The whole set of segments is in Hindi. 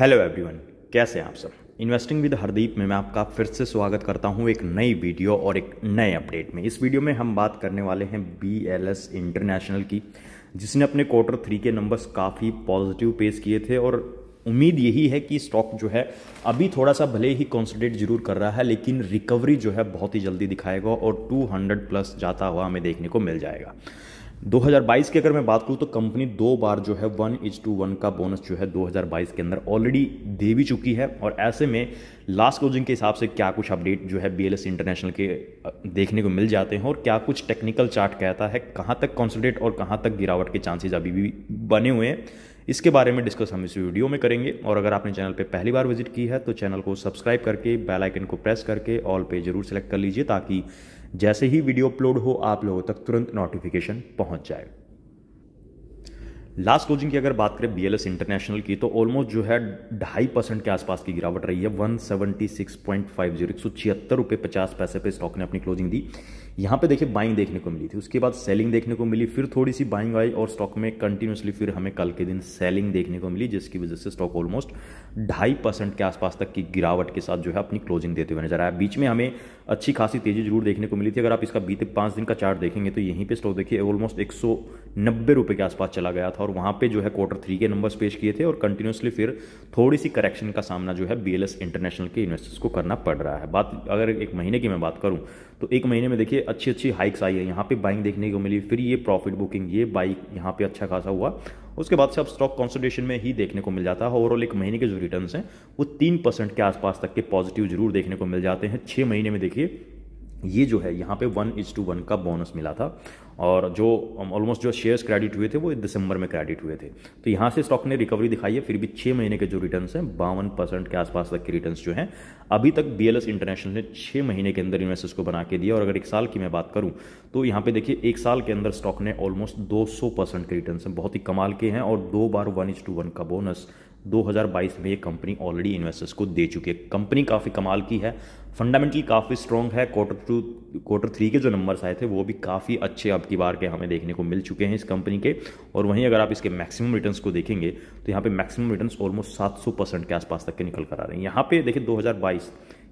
हेलो एवरीवन कैसे हैं आप सब इन्वेस्टिंग विद हरदीप में मैं आपका फिर से स्वागत करता हूं एक नई वीडियो और एक नए अपडेट में इस वीडियो में हम बात करने वाले हैं बी एल एस इंटरनेशनल की जिसने अपने क्वार्टर थ्री के नंबर्स काफ़ी पॉजिटिव पेश किए थे और उम्मीद यही है कि स्टॉक जो है अभी थोड़ा सा भले ही कॉन्सनट्रेट जरूर कर रहा है लेकिन रिकवरी जो है बहुत ही जल्दी दिखाएगा और टू प्लस जाता हुआ हमें देखने को मिल जाएगा 2022 की अगर मैं बात करूं तो कंपनी दो बार जो है वन इज टू वन का बोनस जो है 2022 के अंदर ऑलरेडी दे भी चुकी है और ऐसे में लास्ट क्लोजिंग के हिसाब से क्या कुछ अपडेट जो है बी इंटरनेशनल के देखने को मिल जाते हैं और क्या कुछ टेक्निकल चार्ट कहता है कहाँ तक कॉन्सल्टेट और कहाँ तक गिरावट के चांसेज अभी भी बने हुए हैं इसके बारे में डिस्कस हम इस वीडियो में करेंगे और अगर आपने चैनल पर पहली बार विजिट की है तो चैनल को सब्सक्राइब करके बेल आइकन को प्रेस करके ऑल पे जरूर सेलेक्ट कर लीजिए ताकि जैसे ही वीडियो अपलोड हो आप लोगों तक तुरंत नोटिफिकेशन पहुंच जाए लास्ट क्लोजिंग की अगर बात करें बीएलएस इंटरनेशनल की तो ऑलमोस्ट जो है ढाई परसेंट के आसपास की गिरावट रही है one seventy six point five zero एक सौ छिहत्तर रुपये पचास पैसे पे स्टॉक ने अपनी क्लोजिंग दी यहाँ पे देखिए बाइंग देखने को मिली थी उसके बाद सेलिंग देखने को मिली फिर थोड़ी सी बाइंग आई और स्टॉक में कंटिन्यूसली फिर हमें कल के दिन सेलिंग देखने को मिली जिसकी वजह से स्टॉक ऑलमोस्ट ढाई परसेंट के आसपास तक की गिरावट के साथ जो है अपनी क्लोजिंग देते हुए नजर आया बीच में हमें अच्छी खासी तेजी जरूर देखने को मिली थी अगर आप इसका बीते पाँच दिन का चार्ट देखेंगे तो यहीं पर स्टॉक देखिए ऑलमोस्ट एक सौ के आसपास चला गया था और वहाँ पर जो है क्वार्टर थ्री के नंबर्स पेश किए थे और कंटिन्यूसली फिर थोड़ी सी करेक्शन का सामना जो है बी इंटरनेशनल के इन्वेस्टर्स को करना पड़ रहा है बात अगर एक महीने की मैं बात करूँ तो एक महीने में देखिए अच्छी अच्छी हाइक्स आई है यहाँ पे बाइंग देखने को मिली फिर ये प्रॉफिट बुकिंग ये बाइक यहाँ पे अच्छा खासा हुआ उसके बाद से अब स्टॉक कॉन्सेंट्रेशन में ही देखने को मिल जाता है ओवरऑल एक महीने के जो रिटर्न हैं वो तीन परसेंट के आसपास तक के पॉजिटिव जरूर देखने को मिल जाते हैं छः महीने में देखिए ये जो है यहाँ पे वन इज टू वन का बोनस मिला था और जो ऑलमोस्ट um, जो शेयर्स क्रेडिट हुए थे वो दिसंबर में क्रेडिट हुए थे तो यहाँ से स्टॉक ने रिकवरी दिखाई है फिर भी छः महीने के जो रिटर्न हैं बावन परसेंट के आसपास तक के रिटर्न जो हैं अभी तक बी इंटरनेशनल ने छः महीने के अंदर इन्वेस्टर्स को बना के दिया और अगर एक साल की मैं बात करूँ तो यहाँ पर देखिए एक साल के अंदर स्टॉक ने ऑलमोस्ट दो के रिटर्न हैं बहुत ही कमाल के हैं और दो बार वन इज टू वन का बोनस 2022 में ये कंपनी ऑलरेडी इन्वेस्टर्स को दे चुकी है कंपनी काफ़ी कमाल की है फंडामेंटली काफ़ी स्ट्रॉन्ग है क्वार्टर टू क्वार्टर थ्री के जो नंबर्स आए थे वो भी काफ़ी अच्छे अब की बार के हमें देखने को मिल चुके हैं इस कंपनी के और वहीं अगर आप इसके मैक्सिमम रिटर्न्स को देखेंगे तो यहाँ पे मैक्सिमम रिटर्न्स ऑलमोस्ट 700 परसेंट के आसपास तक के निकल कर आ रहे हैं यहाँ पे देखिए 2022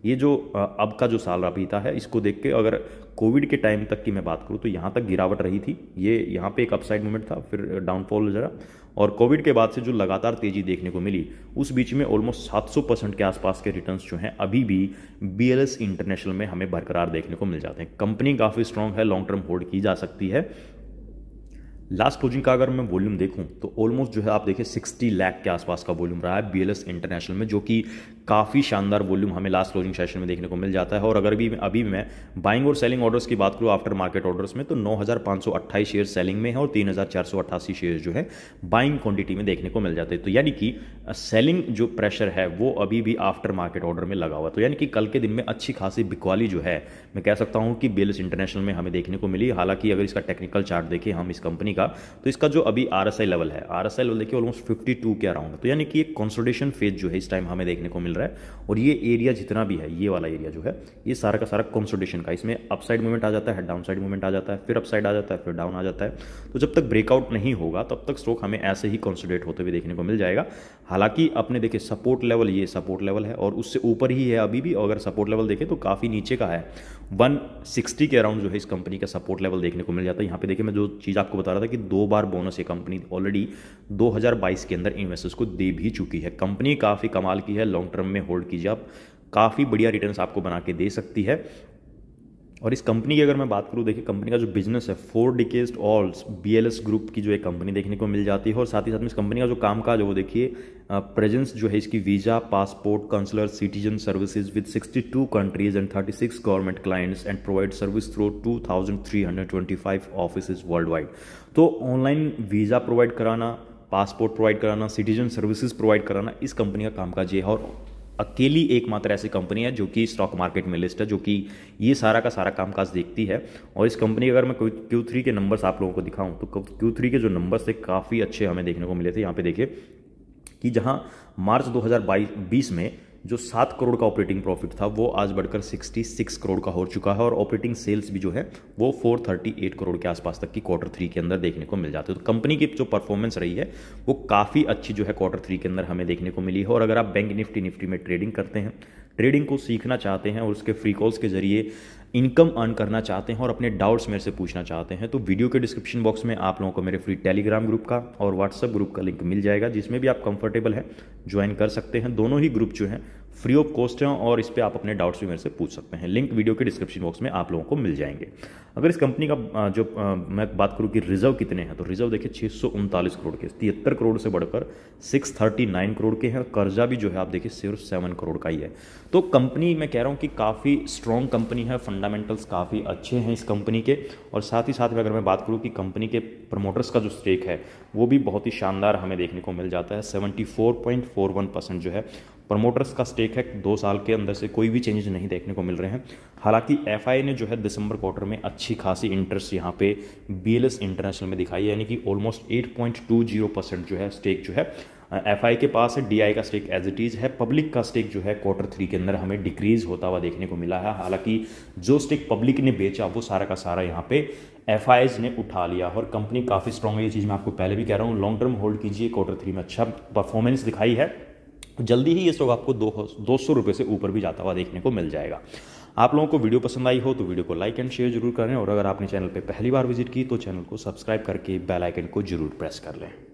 ये जो अब का जो साल बीता है इसको देख के अगर कोविड के टाइम तक की मैं बात करूँ तो यहाँ तक गिरावट रही थी ये यहाँ पे एक अपसाइड मूवमेंट था फिर डाउनफॉल जरा और कोविड के बाद से जो लगातार तेजी देखने को मिली उस बीच में ऑलमोस्ट 700 परसेंट के आसपास के रिटर्न्स जो हैं अभी भी बी इंटरनेशनल में हमें बरकरार देखने को मिल जाते हैं कंपनी काफ़ी स्ट्रांग है लॉन्ग टर्म होल्ड की जा सकती है लास्ट क्लोजिंग का अगर मैं वॉल्यूम देखूं तो ऑलमोस्ट जो है आप देखिए 60 लाख के आसपास का वॉल्यूम रहा है बीएलएस इंटरनेशनल में जो कि काफ़ी शानदार वॉल्यूम हमें लास्ट क्लोजिंग सेशन में देखने को मिल जाता है और अगर भी अभी मैं बाइंग और सेलिंग ऑर्डर्स की बात करूँ आफ्टर मार्केट ऑर्डर्स में तो नौ शेयर सेलिंग में है और तीन शेयर जो है बाइंग क्वांटिटी में देखने को मिल जाते हैं तो यानी कि सेलिंग जो प्रेशर है वो अभी भी आफ्टर मार्केट ऑर्डर में लगा हुआ तो यानी कि कल के दिन में अच्छी खासी बिकवाली जो है मैं कह सकता हूँ कि बेलस इंटरनेशनल में हमें देखने को मिली हालांकि अगर इसका टेक्निकल चार्ट देखें हम इस कंपनी का तो इसका जो अभी आर लेवल है आर लेवल देखिए ऑलमोस्ट फिफ्टी के अराउंड तो यानी कि एक कॉन्सोडेशन फेज जो है इस टाइम हमें देखने को मिल मिल रहा है और ये एरिया जितना भी है ये वाला एरिया जो है ये सारा का सारा कॉन्सोडेशन का इसमें अपसाइड मूवमेंट आ जाता है डाउन साइड मूवमेंट आ जाता है फिर अपसाइड आ जाता है फिर डाउन आ जाता है तो जब तक ब्रेकआउट नहीं होगा तब तक स्ट्रोक हमें ऐसे ही कॉन्सोडेट होते हुए देखने को मिल जाएगा हालांकि अपने देखे सपोर्ट लेवल ये सपोर्ट लेवल है और उससे ऊपर ही है अभी भी अगर सपोर्ट लेवल देखें तो काफ़ी नीचे का है 160 के अराउंड जो है इस कंपनी का सपोर्ट लेवल देखने को मिल जाता है यहाँ पे देखिए मैं जो चीज़ आपको बता रहा था कि दो बार बोनस ये कंपनी ऑलरेडी 2022 के अंदर इन्वेस्टर्स को दे भी चुकी है कंपनी काफ़ी कमाल की है लॉन्ग टर्म क्रम में होल्ड कीजिए आप काफ़ी बढ़िया रिटर्न्स आपको बना के दे सकती है और इस कंपनी की अगर मैं बात करूँ देखिए कंपनी का जो बिजनेस है फोर डिकेस्ट ऑल्स बी ग्रुप की जो एक कंपनी देखने को मिल जाती है और साथ ही साथ में इस कंपनी का जो काम काज है वो देखिए प्रेजेंस जो है इसकी visa passport consular citizen services with 62 countries and 36 government clients and provide service through 2325 thousand world wide तो ऑनलाइन वीज़ा प्रोवाइड कराना पासपोर्ट प्रोवाइड कराना सिटीजन सर्विसेज प्रोवाइड कराना इस कंपनी का कामकाज ये है और अकेली एकमात्र ऐसी कंपनी है जो कि स्टॉक मार्केट में लिस्ट है जो कि ये सारा का सारा कामकाज देखती है और इस कंपनी अगर मैं क्यू थ्री के नंबर्स आप लोगों को दिखाऊं तो क्यू थ्री के जो नंबर्स थे काफ़ी अच्छे हमें देखने को मिले थे यहाँ पे देखिए कि जहाँ मार्च 2022 में जो सात करोड़ का ऑपरेटिंग प्रॉफिट था वो आज बढ़कर 66 करोड़ का हो चुका है और ऑपरेटिंग सेल्स भी जो है वो 438 करोड़ के आसपास तक की क्वार्टर थ्री के अंदर देखने को मिल जाते हैं तो कंपनी की जो परफॉर्मेंस रही है वो काफ़ी अच्छी जो है क्वार्टर थ्री के अंदर हमें देखने को मिली है और अगर आप बैंक निफ्टी निफ्टी में ट्रेडिंग करते हैं ट्रेडिंग को सीखना चाहते हैं और उसके फ्री कॉल्स के जरिए इनकम अर्न करना चाहते हैं और अपने डाउट्स मेरे से पूछना चाहते हैं तो वीडियो के डिस्क्रिप्शन बॉक्स में आप लोगों को मेरे फ्री टेलीग्राम ग्रुप का और व्हाट्सअप ग्रुप का लिंक मिल जाएगा जिसमें भी आप कंफर्टेबल हैं ज्वाइन कर सकते हैं दोनों ही ग्रुप जो हैं फ्री ऑफ कॉस्ट हैं और इस पर आप अपने डाउट्स भी मेरे से पूछ सकते हैं लिंक वीडियो के डिस्क्रिप्शन बॉक्स में आप लोगों को मिल जाएंगे अगर इस कंपनी का जो मैं बात करूँ कि रिजर्व कितने हैं तो रिजर्व देखिए छः सौ उनतालीस करोड़ के तिहत्तर करोड़ से बढ़कर सिक्स थर्टी नाइन करोड़ के हैं और कर्जा भी जो है आप देखिए सिर्फ सेवन करोड़ का ही है तो कंपनी मैं कह रहा हूँ कि काफ़ी स्ट्रॉन्ग कंपनी है फंडामेंटल्स काफ़ी अच्छे हैं इस कंपनी के और साथ ही साथ में अगर मैं बात करूँ कि कंपनी के प्रमोटर्स का जो स्टेक है वो भी बहुत ही शानदार हमें देखने को मिल जाता है seventy four point four one percent जो है प्रमोटर्स का स्टेक है दो साल के अंदर से कोई भी चेंजेस नहीं देखने को मिल रहे हैं हालांकि एफ ने जो है दिसंबर क्वार्टर में अच्छी खासी इंटरेस्ट यहाँ पे बी इंटरनेशनल में दिखाई यानी कि ऑलमोस्ट एट परसेंट जो है स्टेक जो है एफ के पास है डी का स्टेक एज इट इज़ है पब्लिक का स्टेक जो है क्वार्टर थ्री के अंदर हमें डिक्रीज होता हुआ देखने को मिला है हालांकि जो स्टेक पब्लिक ने बेचा वो सारा का सारा यहाँ पे एफ ने उठा लिया और कंपनी काफ़ी स्ट्रॉन्ग है ये चीज़ मैं आपको पहले भी कह रहा हूँ लॉन्ग टर्म होल्ड कीजिए क्वार्टर थ्री में अच्छा परफॉर्मेंस दिखाई है जल्दी ही ये स्टॉक आपको दो दो सौ रुपये से ऊपर भी जाता हुआ देखने को मिल जाएगा आप लोगों को वीडियो पसंद आई हो तो वीडियो को लाइक एंड शेयर जरूर करें और अगर आपने चैनल पर पहली बार विजिट की तो चैनल को सब्सक्राइब करके बेल आइकन को जरूर प्रेस कर लें